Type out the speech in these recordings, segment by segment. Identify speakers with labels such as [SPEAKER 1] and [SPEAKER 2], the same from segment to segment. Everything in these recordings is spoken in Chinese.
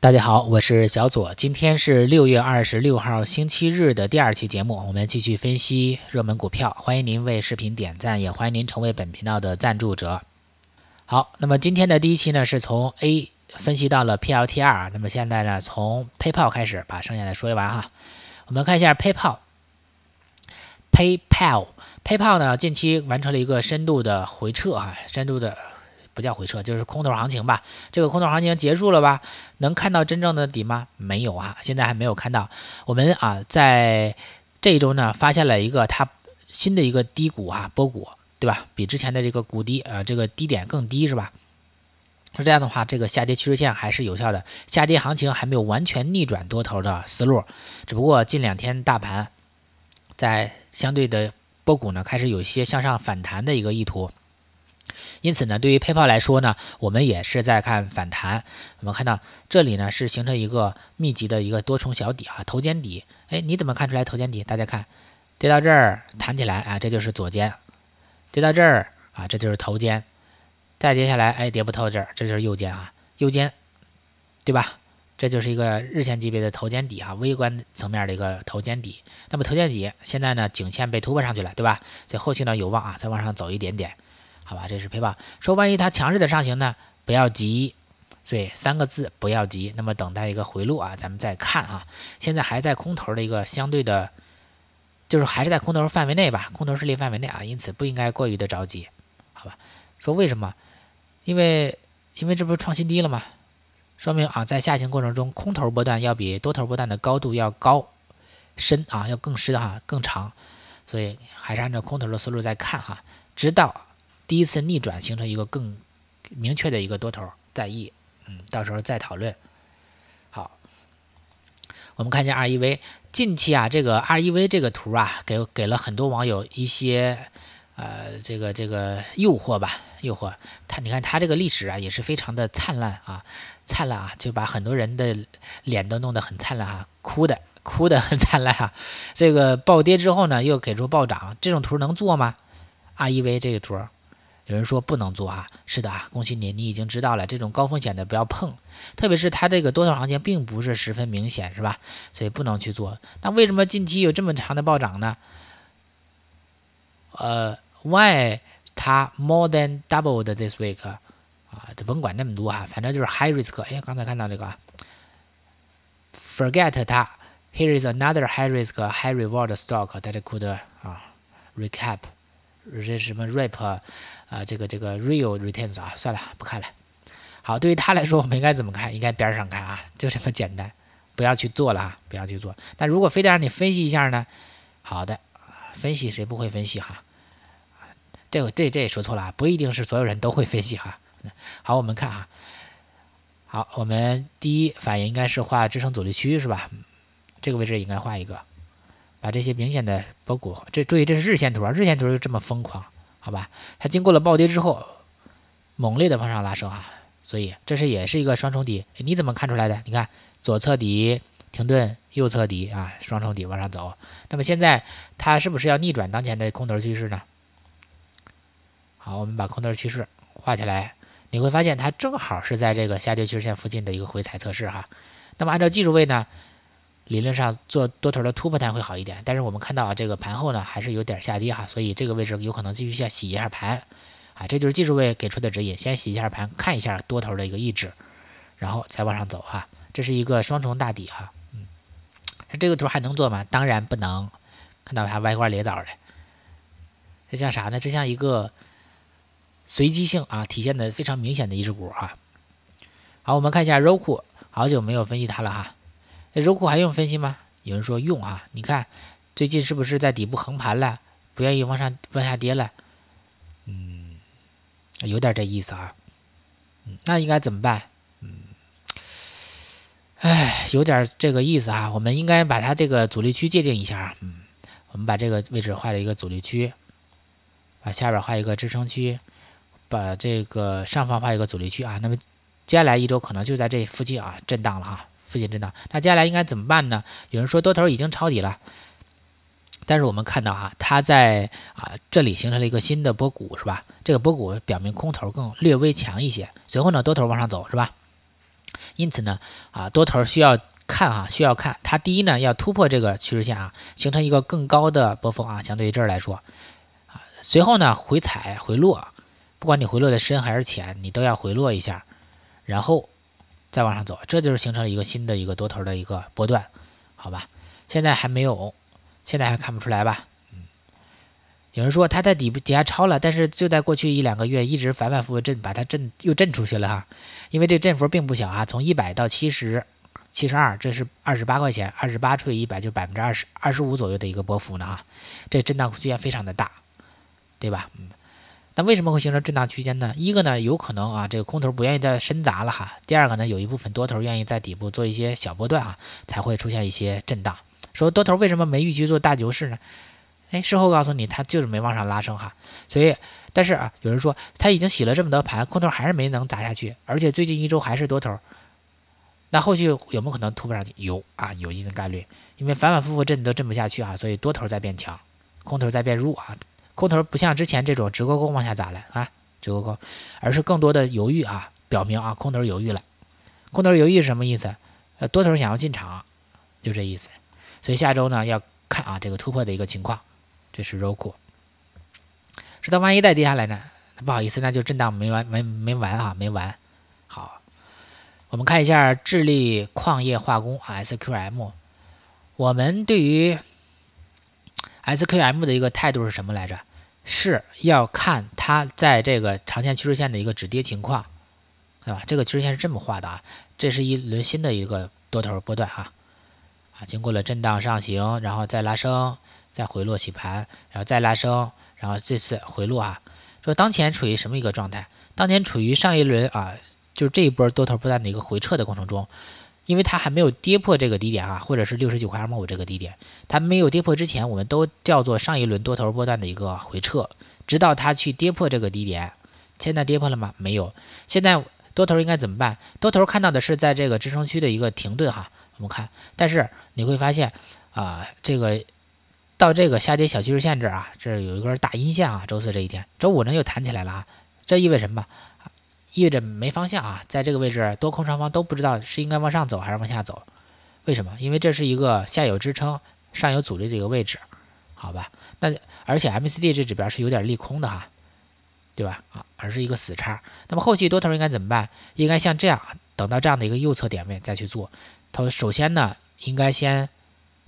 [SPEAKER 1] 大家好，我是小左，今天是六月二十六号星期日的第二期节目，我们继续分析热门股票，欢迎您为视频点赞，也欢迎您成为本频道的赞助者。好，那么今天的第一期呢，是从 A 分析到了 PLTR，那么现在呢，从 PayPal 开始，把剩下的说一完哈。我们看一下 PayPal，PayPal，PayPal 呢，近期完成了一个深度的回撤啊，深度的。不叫回撤，就是空头行情吧。这个空头行情结束了吧？能看到真正的底吗？没有啊，现在还没有看到。我们啊，在这一周呢，发现了一个它新的一个低谷啊，波谷，对吧？比之前的这个谷低呃，这个低点更低是吧？是这样的话，这个下跌趋势线还是有效的，下跌行情还没有完全逆转多头的思路，只不过近两天大盘在相对的波谷呢，开始有一些向上反弹的一个意图。因此呢，对于配套来说呢，我们也是在看反弹。我们看到这里呢，是形成一个密集的一个多重小底啊，头肩底。哎，你怎么看出来头肩底？大家看，跌到这儿弹起来啊，这就是左肩；跌到这儿啊，这就是头肩；再接下来，哎，跌不透这儿，这就是右肩啊，右肩，对吧？这就是一个日线级别的头肩底啊，微观层面的一个头肩底。那么头肩底现在呢，颈线被突破上去了，对吧？所以后期呢，有望啊，再往上走一点点。好吧，这是陪伴。说，万一它强势的上行呢？不要急，所以三个字不要急。那么等待一个回路啊，咱们再看啊。现在还在空头的一个相对的，就是还是在空头范围内吧，空头势力范围内啊，因此不应该过于的着急。好吧，说为什么？因为因为这不是创新低了吗？说明啊，在下行过程中，空头波段要比多头波段的高度要高深啊，要更深啊，更长。所以还是按照空头的思路在看哈，直到。第一次逆转形成一个更明确的一个多头，在意，嗯，到时候再讨论。好，我们看一下 REV。近期啊，这个 REV 这个图啊，给给了很多网友一些呃这个这个诱惑吧，诱惑。它你看它这个历史啊，也是非常的灿烂啊，灿烂啊，就把很多人的脸都弄得很灿烂啊，哭的哭的很灿烂啊！这个暴跌之后呢，又给出暴涨，这种图能做吗？REV 这个图。有人说不能做啊是的啊恭喜你你已经知道了这种高风险的不要碰特别是它这个多头行情并不是十分明显是吧所以不能去做那为什么近期有这么长的暴涨呢呃 why 它 more than doubled this week 啊就甭管那么多啊反正就是 high risk 哎呀刚才看到这个啊 forget 它 here is another high risk high reward stock that could 啊 recap 这什么 rap 啊，这个这个 real returns 啊，算了，不看了。好，对于他来说，我们应该怎么看？应该边上看啊，就这么简单，不要去做了啊，不要去做。但如果非得让你分析一下呢？好的，分析谁不会分析哈？这这这也说错了啊，不一定是所有人都会分析哈。好，我们看啊，好，我们第一反应应该是画支撑阻力区是吧？这个位置应该画一个。把这些明显的包裹，这注意这是日线图啊，日线图就这么疯狂，好吧？它经过了暴跌之后，猛烈的往上拉升啊，所以这是也是一个双重底，你怎么看出来的？你看左侧底停顿，右侧底啊，双重底往上走，那么现在它是不是要逆转当前的空头趋势呢？好，我们把空头趋势画起来，你会发现它正好是在这个下跌趋势线附近的一个回踩测试哈。那么按照技术位呢？理论上做多头的突破它会好一点，但是我们看到啊，这个盘后呢还是有点下跌哈，所以这个位置有可能继续下洗一下盘，啊，这就是技术位给出的指引，先洗一下盘，看一下多头的一个意志，然后再往上走哈，这是一个双重大底哈，嗯，它这个图还能做吗？当然不能，看到它歪瓜裂枣的，这像啥呢？这像一个随机性啊体现的非常明显的一只股啊，好，我们看一下 Roku，好久没有分析它了哈。周库还用分析吗？有人说用啊，你看最近是不是在底部横盘了，不愿意往上、往下跌了？嗯，有点这意思啊。嗯，那应该怎么办？嗯，哎，有点这个意思啊。我们应该把它这个阻力区界定一下啊。嗯，我们把这个位置画了一个阻力区，把下边画一个支撑区，把这个上方画一个阻力区啊。那么接下来一周可能就在这附近啊震荡了哈。附近震荡，那接下来应该怎么办呢？有人说多头已经抄底了，但是我们看到啊，它在啊这里形成了一个新的波谷，是吧？这个波谷表明空头更略微强一些。随后呢，多头往上走，是吧？因此呢，啊多头需要看啊，需要看它第一呢要突破这个趋势线啊，形成一个更高的波峰啊，相对于这儿来说啊。随后呢回踩回落，不管你回落的深还是浅，你都要回落一下，然后。再往上走，这就是形成了一个新的一个多头的一个波段，好吧？现在还没有，现在还看不出来吧？嗯，有人说它在底部底下超了，但是就在过去一两个月一直反反复复震，把它震又震出去了哈。因为这振幅并不小啊，从一百到七十，七十二，这是二十八块钱，二十八除以一百就百分之二十二十五左右的一个波幅呢哈。这震荡虽然非常的大，对吧？嗯。那为什么会形成震荡区间呢？一个呢，有可能啊，这个空头不愿意再深砸了哈。第二个呢，有一部分多头愿意在底部做一些小波段啊，才会出现一些震荡。说多头为什么没预期做大牛市呢？哎，事后告诉你，它就是没往上拉升哈。所以，但是啊，有人说他已经洗了这么多盘，空头还是没能砸下去，而且最近一周还是多头。那后续有没有可能突破上去？有啊，有一定概率，因为反反复复震都震不下去啊，所以多头在变强，空头在变弱啊。空头不像之前这种直勾勾往下砸了啊，直勾勾，而是更多的犹豫啊，表明啊，空头犹豫了。空头犹豫是什么意思？呃，多头想要进场，就这意思。所以下周呢要看啊这个突破的一个情况。这是 ROKU。说到万一再跌下来呢？那不好意思，那就震荡没完没没完啊，没完。好，我们看一下智利矿业化工 SQM。我们对于 SQM 的一个态度是什么来着？是要看它在这个长线趋势线的一个止跌情况，对吧？这个趋势线是这么画的啊，这是一轮新的一个多头波段啊，啊，经过了震荡上行，然后再拉升，再回落洗盘，然后再拉升，然后这次回落啊，说当前处于什么一个状态？当前处于上一轮啊，就是这一波多头波段的一个回撤的过程中。因为它还没有跌破这个低点啊，或者是六十九块二毛五这个低点，它没有跌破之前，我们都叫做上一轮多头波段的一个回撤，直到它去跌破这个低点。现在跌破了吗？没有。现在多头应该怎么办？多头看到的是在这个支撑区的一个停顿哈，我们看，但是你会发现啊，这个到这个下跌小趋势线这儿啊，这有一根大阴线啊，周四这一天，周五呢又弹起来了啊，这意味着什么？意味着没方向啊，在这个位置多空双方都不知道是应该往上走还是往下走，为什么？因为这是一个下有支撑、上有阻力的一个位置，好吧？那而且 MACD 这指标是有点利空的哈，对吧？啊，而是一个死叉。那么后续多头应该怎么办？应该像这样，等到这样的一个右侧点位再去做。头首先呢，应该先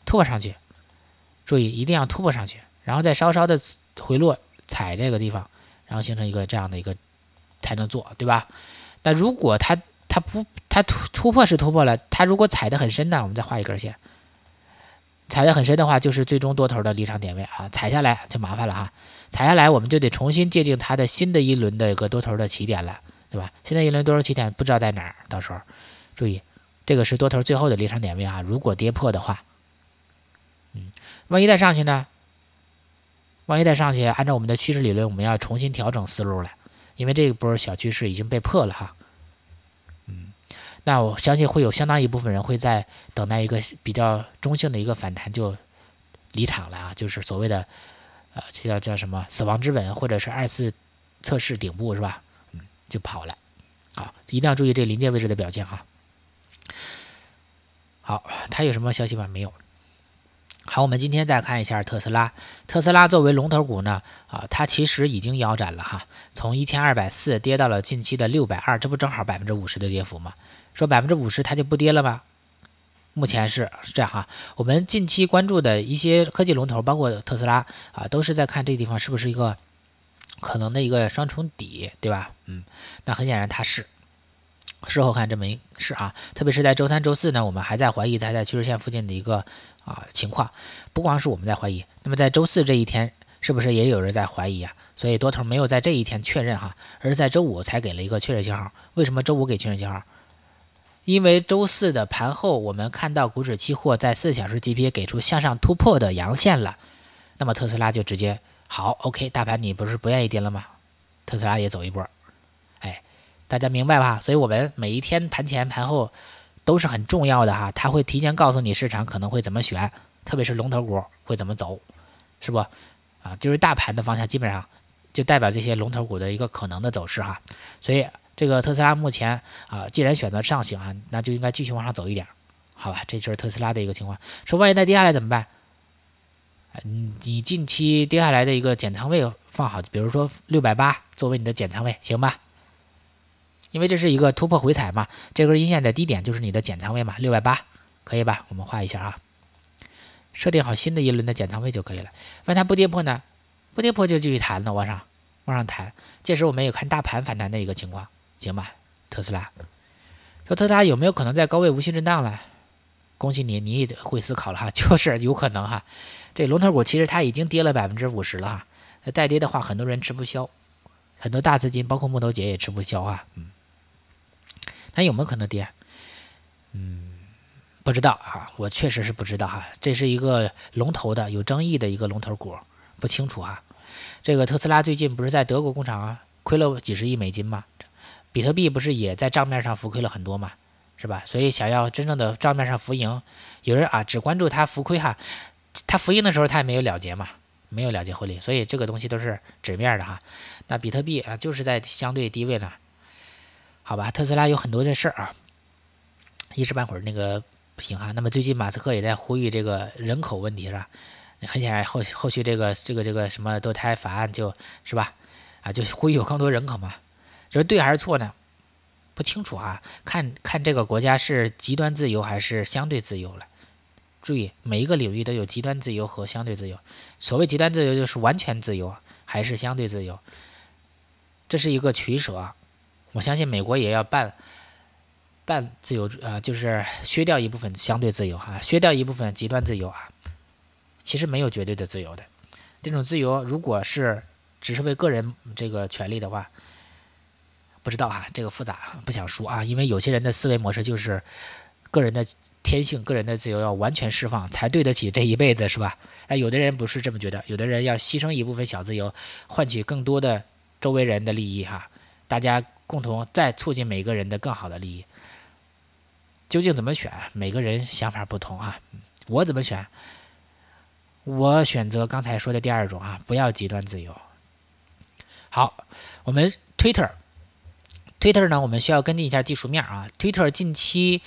[SPEAKER 1] 突破上去，注意一定要突破上去，然后再稍稍的回落踩这个地方，然后形成一个这样的一个。才能做，对吧？那如果它它不它突突破是突破了，它如果踩的很深呢？我们再画一根线，踩的很深的话，就是最终多头的离场点位啊！踩下来就麻烦了啊！踩下来我们就得重新界定它的新的一轮的一个多头的起点了，对吧？新的一轮多头起点不知道在哪儿，到时候注意，这个是多头最后的离场点位啊！如果跌破的话，嗯，万一再上去呢？万一再上去，按照我们的趋势理论，我们要重新调整思路了。因为这一波小趋势已经被破了哈，嗯，那我相信会有相当一部分人会在等待一个比较中性的一个反弹就离场了啊，就是所谓的呃，这叫叫什么死亡之吻或者是二次测试顶部是吧？嗯，就跑了。好，一定要注意这临界位置的表现哈。好，他有什么消息吗？没有。好，我们今天再看一下特斯拉。特斯拉作为龙头股呢，啊，它其实已经腰斩了哈，从一千二百四跌到了近期的六百二，这不正好百分之五十的跌幅吗？说百分之五十它就不跌了吗？目前是是这样哈。我们近期关注的一些科技龙头，包括特斯拉啊，都是在看这地方是不是一个可能的一个双重底，对吧？嗯，那很显然它是。事后看这么一事啊，特别是在周三、周四呢，我们还在怀疑它在趋势线附近的一个啊情况，不光是我们在怀疑，那么在周四这一天，是不是也有人在怀疑啊？所以多头没有在这一天确认哈，而是在周五才给了一个确认信号。为什么周五给确认信号？因为周四的盘后，我们看到股指期货在四小时级别给出向上突破的阳线了，那么特斯拉就直接好 OK，大盘你不是不愿意跌了吗？特斯拉也走一波。大家明白吧？所以我们每一天盘前盘后都是很重要的哈，它会提前告诉你市场可能会怎么选，特别是龙头股会怎么走，是不？啊，就是大盘的方向基本上就代表这些龙头股的一个可能的走势哈。所以这个特斯拉目前啊，既然选择上行啊，那就应该继续往上走一点，好吧？这就是特斯拉的一个情况。说万一再跌下来怎么办？你你近期跌下来的一个减仓位放好，比如说六百八作为你的减仓位，行吧？因为这是一个突破回踩嘛，这根阴线的低点就是你的减仓位嘛，六百八，可以吧？我们画一下啊，设定好新的一轮的减仓位就可以了。万一它不跌破呢？不跌破就继续弹了，往上，往上弹。届时我们也看大盘反弹的一个情况，行吧？特斯拉，说特斯拉有没有可能在高位无序震荡了？恭喜你，你也会思考了哈，就是有可能哈。这龙头股其实它已经跌了百分之五十了哈，再跌的话，很多人吃不消，很多大资金包括木头姐也吃不消啊，嗯。那有没有可能跌？嗯，不知道啊，我确实是不知道哈。这是一个龙头的有争议的一个龙头股，不清楚哈。这个特斯拉最近不是在德国工厂啊亏了几十亿美金吗？比特币不是也在账面上浮亏了很多吗？是吧？所以想要真正的账面上浮盈，有人啊只关注它浮亏哈，它浮盈的时候它也没有了结嘛，没有了结获利，所以这个东西都是纸面的哈。那比特币啊就是在相对低位了。好吧，特斯拉有很多这事儿啊，一时半会儿那个不行啊。那么最近马斯克也在呼吁这个人口问题，是吧？很显然后后续这个这个这个什么堕胎法案，就是吧？啊，就是呼吁有更多人口嘛？这是对还是错呢？不清楚啊，看看这个国家是极端自由还是相对自由了。注意，每一个领域都有极端自由和相对自由。所谓极端自由就是完全自由还是相对自由？这是一个取舍。我相信美国也要半，半自由，呃，就是削掉一部分相对自由哈，削掉一部分极端自由啊。其实没有绝对的自由的，这种自由如果是只是为个人这个权利的话，不知道哈，这个复杂，不想说啊。因为有些人的思维模式就是个人的天性，个人的自由要完全释放才对得起这一辈子是吧？哎，有的人不是这么觉得，有的人要牺牲一部分小自由，换取更多的周围人的利益哈，大家。共同再促进每个人的更好的利益，究竟怎么选？每个人想法不同啊。我怎么选？我选择刚才说的第二种啊，不要极端自由。好，我们 Twitter，Twitter 呢？我们需要跟进一下技术面啊。Twitter 近期。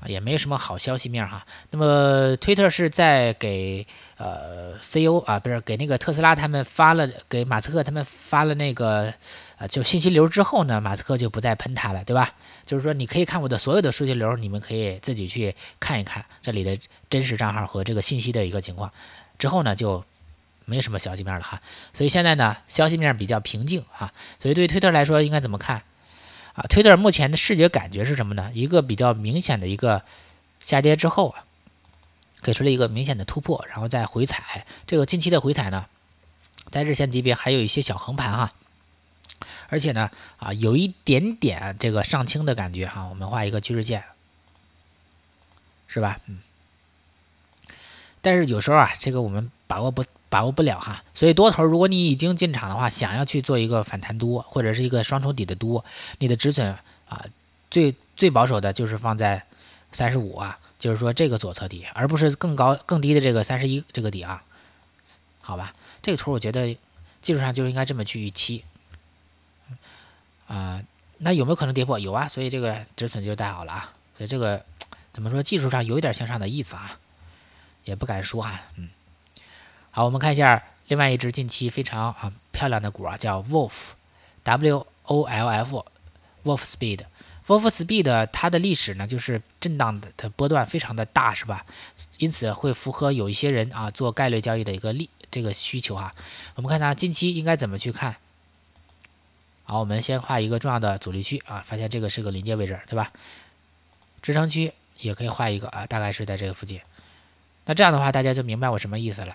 [SPEAKER 1] 啊，也没什么好消息面哈。那么，推特是在给呃 C.O 啊，不是给那个特斯拉他们发了，给马斯克他们发了那个啊，就信息流之后呢，马斯克就不再喷他了，对吧？就是说，你可以看我的所有的数据流，你们可以自己去看一看这里的真实账号和这个信息的一个情况。之后呢，就没什么消息面了哈。所以现在呢，消息面比较平静啊，所以对推特来说，应该怎么看？啊，推 r 目前的视觉感觉是什么呢？一个比较明显的一个下跌之后啊，给出了一个明显的突破，然后再回踩。这个近期的回踩呢，在日线级别还有一些小横盘哈，而且呢啊，有一点点这个上清的感觉哈。我们画一个趋势线，是吧？嗯。但是有时候啊，这个我们把握不。把握不了哈，所以多头，如果你已经进场的话，想要去做一个反弹多或者是一个双重底的多，你的止损啊，最最保守的就是放在三十五啊，就是说这个左侧底，而不是更高更低的这个三十一这个底啊，好吧，这个图我觉得技术上就应该这么去预期，啊，那有没有可能跌破？有啊，所以这个止损就带好了啊，所以这个怎么说，技术上有一点向上的意思啊，也不敢说哈，嗯。好，我们看一下另外一只近期非常啊漂亮的股啊，叫 Wolf，W O L F，Wolf Speed，Wolf Speed 的它的历史呢，就是震荡的的波段非常的大，是吧？因此会符合有一些人啊做概率交易的一个利这个需求啊。我们看它近期应该怎么去看？好，我们先画一个重要的阻力区啊，发现这个是个临界位置，对吧？支撑区也可以画一个啊，大概是在这个附近。那这样的话，大家就明白我什么意思了。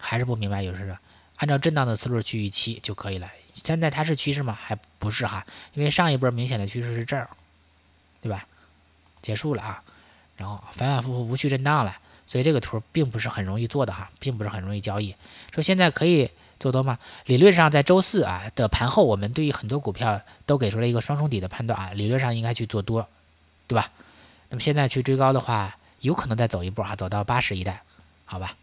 [SPEAKER 1] 还是不明白，有时候按照震荡的思路去预期就可以了。现在它是趋势吗？还不是哈，因为上一波明显的趋势是这儿，对吧？结束了啊，然后反反复复无序震荡了，所以这个图并不是很容易做的哈，并不是很容易交易。说现在可以做多吗？理论上在周四啊的盘后，我们对于很多股票都给出了一个双重底的判断啊，理论上应该去做多，对吧？那么现在去追高的话，有可能再走一波哈，走到八十一带，好吧？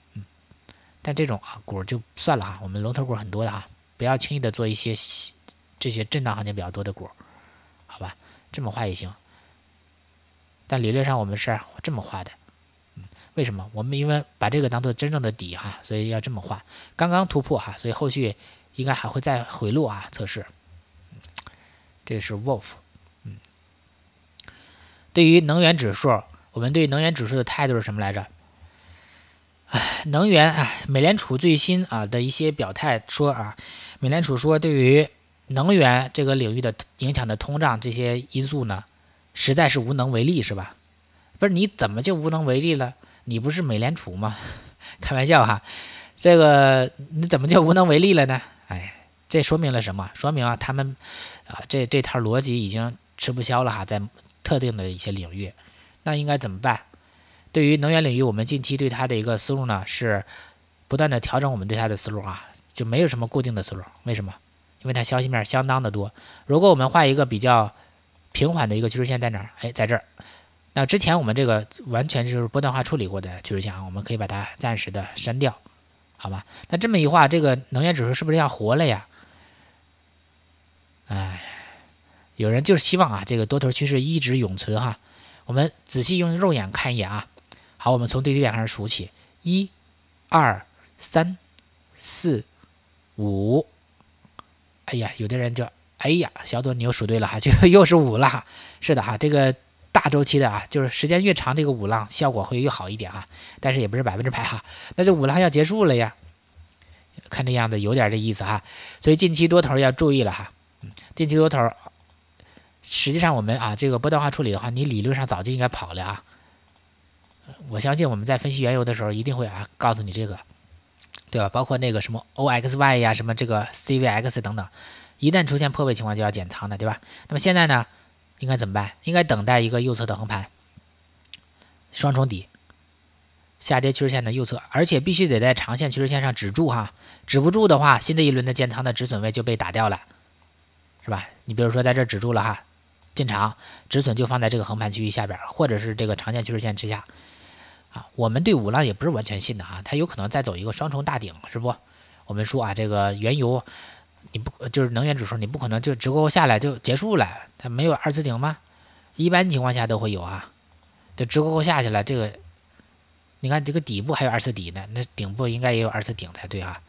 [SPEAKER 1] 但这种啊股就算了哈，我们龙头股很多的哈，不要轻易的做一些这些震荡行情比较多的股，好吧？这么画也行。但理论上我们是这么画的，嗯，为什么？我们因为把这个当做真正的底哈，所以要这么画。刚刚突破哈，所以后续应该还会再回落啊，测试。这是 Wolf，嗯。对于能源指数，我们对能源指数的态度是什么来着？能源啊，美联储最新啊的一些表态说啊，美联储说对于能源这个领域的影响的通胀这些因素呢，实在是无能为力是吧？不是你怎么就无能为力了？你不是美联储吗？开玩笑哈，这个你怎么就无能为力了呢？哎，这说明了什么？说明啊，他们啊这这套逻辑已经吃不消了哈，在特定的一些领域，那应该怎么办？对于能源领域，我们近期对它的一个思路呢是不断的调整我们对它的思路啊，就没有什么固定的思路。为什么？因为它消息面相当的多。如果我们画一个比较平缓的一个趋势线在哪儿？哎，在这儿。那之前我们这个完全就是波段化处理过的趋势线啊，我们可以把它暂时的删掉，好吧？那这么一画，这个能源指数是不是要活了呀？哎，有人就是希望啊，这个多头趋势一直永存哈。我们仔细用肉眼看一眼啊。好，我们从最低点始数起，一、二、三、四、五。哎呀，有的人就哎呀，小左你又数对了哈，就 又是五了。是的哈，这个大周期的啊，就是时间越长，这个五浪效果会越好一点啊。但是也不是百分之百哈。那这五浪要结束了呀，看这样子有点这意思哈。所以近期多头要注意了哈。嗯，近期多头，实际上我们啊这个波段化处理的话，你理论上早就应该跑了啊。我相信我们在分析原油的时候，一定会啊告诉你这个，对吧？包括那个什么 OXY 呀，什么这个 CVX 等等，一旦出现破位情况就要减仓的，对吧？那么现在呢，应该怎么办？应该等待一个右侧的横盘，双重底，下跌趋势线的右侧，而且必须得在长线趋势线上止住哈，止不住的话，新的一轮的建仓的止损位就被打掉了，是吧？你比如说在这止住了哈。进场止损就放在这个横盘区域下边，或者是这个长线趋势线之下啊。我们对五浪也不是完全信的啊，它有可能再走一个双重大顶，是不？我们说啊，这个原油你不就是能源指数，你不可能就直勾勾下来就结束了，它没有二次顶吗？一般情况下都会有啊。这直勾勾下去了，这个你看这个底部还有二次底呢，那顶部应该也有二次顶才对啊。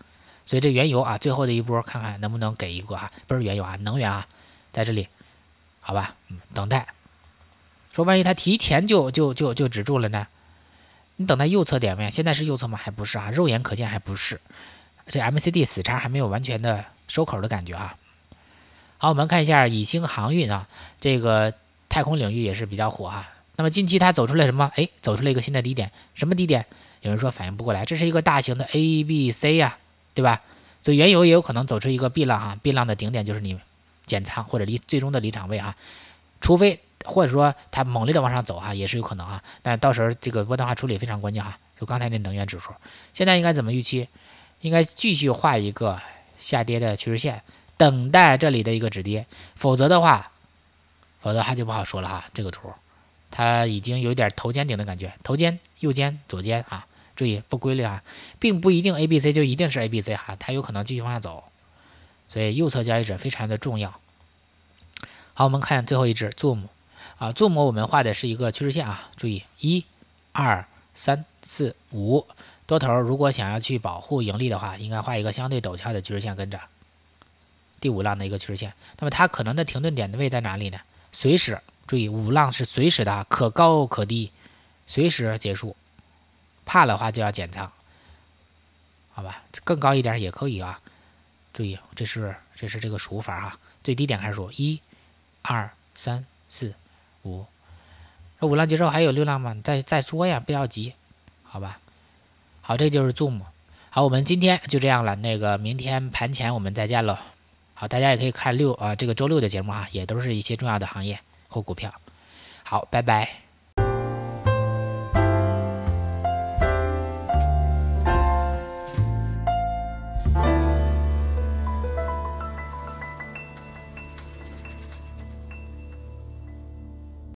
[SPEAKER 1] 所以这原油啊，最后的一波看看能不能给一个啊，不是原油啊，能源啊，在这里。好吧，嗯，等待。说万一它提前就就就就止住了呢？你等待右侧点位，现在是右侧吗？还不是啊，肉眼可见还不是，这 MCD 死叉还没有完全的收口的感觉啊。好，我们看一下乙星航运啊，这个太空领域也是比较火啊。那么近期它走出了什么？哎，走出了一个新的低点，什么低点？有人说反应不过来，这是一个大型的 A B C 呀，对吧？所以原油也有可能走出一个 B 浪哈，B 浪的顶点就是你。减仓或者离最终的离场位啊，除非或者说它猛烈的往上走哈，也是有可能啊。但到时候这个波段化处理非常关键哈。就刚才那能源指数，现在应该怎么预期？应该继续画一个下跌的趋势线，等待这里的一个止跌，否则的话，否则话就不好说了哈。这个图它已经有点头肩顶的感觉，头肩右肩左肩啊，注意不规律啊，并不一定 A B C 就一定是 A B C 哈，它有可能继续往下走。所以右侧交易者非常的重要。好，我们看最后一只 Zoom 啊，Zoom 我们画的是一个趋势线啊，注意一二三四五多头，如果想要去保护盈利的话，应该画一个相对陡峭的趋势线跟着第五浪的一个趋势线。那么它可能的停顿点的位置在哪里呢？随时注意五浪是随时的，可高可低，随时结束。怕的话就要减仓，好吧，更高一点也可以啊。注意，这是这是这个数法哈，最低点开始数，一、二、三、四、五，这五浪结束还有六浪吗？再再说呀，不要急，好吧？好，这就是 zoom，好，我们今天就这样了，那个明天盘前我们再见喽。好，大家也可以看六啊，这个周六的节目啊，也都是一些重要的行业或股票。好，拜拜。